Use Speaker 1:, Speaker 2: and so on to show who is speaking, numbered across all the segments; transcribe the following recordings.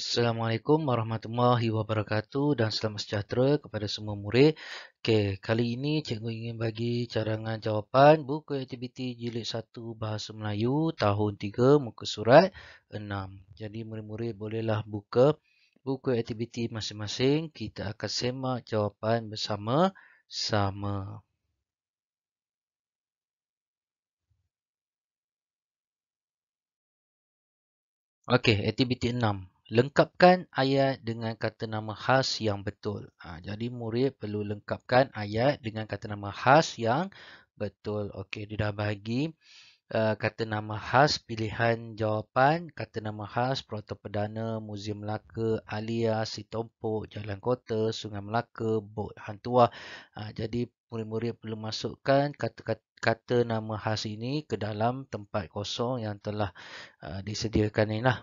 Speaker 1: Assalamualaikum warahmatullahi wabarakatuh dan selamat sejahtera kepada semua murid. Okey, kali ini cikgu ingin bagi carangan jawapan buku aktiviti jilid 1 Bahasa Melayu tahun 3 muka surat 6. Jadi murid-murid bolehlah buka buku aktiviti masing-masing. Kita akan semak jawapan bersama-sama. Okey, aktiviti 6 lengkapkan ayat dengan kata nama khas yang betul. Ha, jadi murid perlu lengkapkan ayat dengan kata nama khas yang betul. Okey, dia dah bagi uh, kata nama khas pilihan jawapan, kata nama khas Perota Perdana, Muzium Melaka, Alia, Sitompo, Jalan Kota, Sungai Melaka, Bot Hantuah. Ha, jadi murid-murid perlu masukkan kata-kata kata nama khas ini ke dalam tempat kosong yang telah uh, disediakan inilah.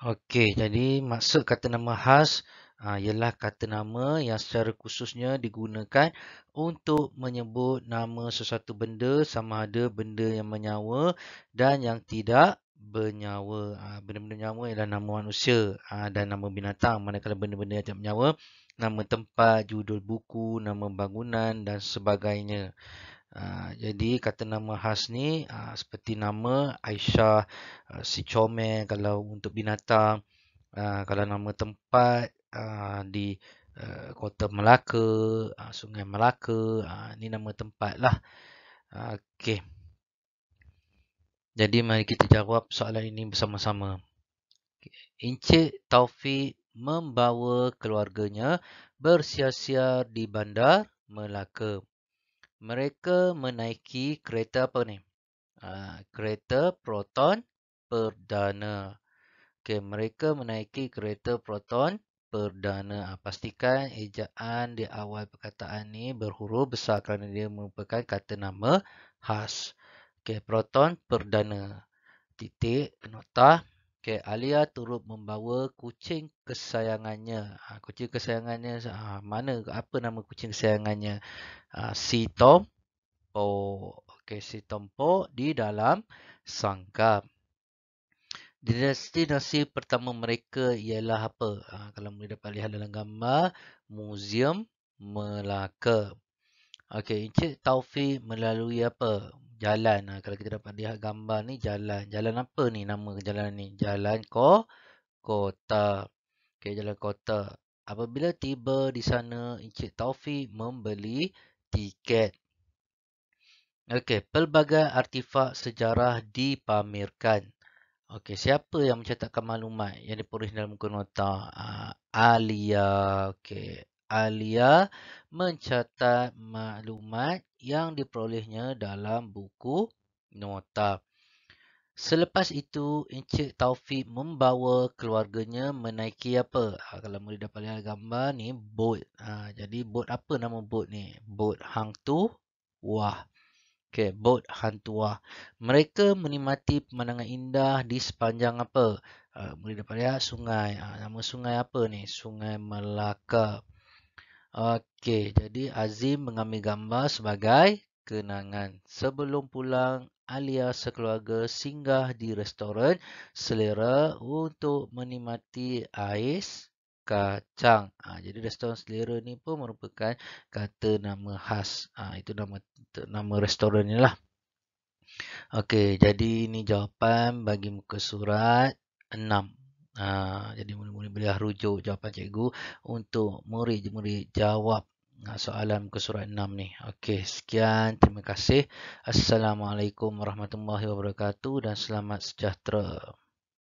Speaker 1: Okey, jadi maksud kata nama khas uh, ialah kata nama yang secara khususnya digunakan untuk menyebut nama sesuatu benda sama ada benda yang menyawa dan yang tidak bernyawa. Ah, benda-benda uh, ialah nama manusia uh, dan nama binatang manakala benda-benda yang tidak bernyawa nama tempat, judul buku, nama bangunan dan sebagainya. Ah, jadi kata nama khas ni uh, seperti nama Aisyah uh, si Comel kalau untuk binatang uh, kalau nama tempat uh, di uh, kota Melaka uh, Sungai Melaka uh, ni nama tempat lah uh, okay. jadi mari kita jawab soalan ini bersama-sama okay. Encik Taufik membawa keluarganya bersiar-siar di bandar Melaka mereka menaiki kereta apa ni? Uh, kereta proton perdana. Okay, mereka menaiki kereta proton perdana. Uh, pastikan ejaan di awal perkataan ni berhuruf besar kerana dia merupakan kata nama khas. Okay, proton perdana. Titik, nota. Okay, Alia turut membawa kucing kesayangannya. Ha, kucing kesayangannya ha, mana? Apa nama kucing kesayangannya? Ha, si Tom Po. Okay, si Tom Po di dalam sangkap. Destinasi pertama mereka ialah apa? Ha, kalau boleh dapat lihat dalam gambar, Museum Melaka. Okey, Encik Taufik melalui apa? jalan lah. kalau kita dapat lihat gambar ni jalan jalan apa ni nama jalan ni jalan ko kota Okay, jalan kota apabila tiba di sana Encik Taufik membeli tiket okey pelbagai artifak sejarah dipamerkan okey siapa yang mencatatkan maklumat yang diperoleh dalam buku nota uh, alia okey Alia mencatat maklumat yang diperolehnya dalam buku nota. Selepas itu, Encik Taufik membawa keluarganya menaiki apa? Ha, kalau boleh dapat lihat gambar ni, boat. Ha, jadi, boat apa nama boat ni? Boat hantu. Wah. Okay, boat hantu. Wah. Mereka menikmati pemandangan indah di sepanjang apa? Ha, boleh dapat lihat sungai. Ha, nama sungai apa ni? Sungai Melaka. Okey, jadi Azim mengambil gambar sebagai kenangan. Sebelum pulang, Alia sekeluarga singgah di restoran selera untuk menikmati ais kacang. Ha, jadi restoran selera ni pun merupakan kata nama khas. Ha, itu nama nama restoran ni lah. Okey, jadi ini jawapan bagi muka surat 6. Ha, jadi murid-murid boleh rujuk jawapan cikgu untuk murid-murid jawab ah, soalan ke surat 6 ni. Okey, sekian. Terima kasih. Assalamualaikum warahmatullahi wabarakatuh dan selamat sejahtera.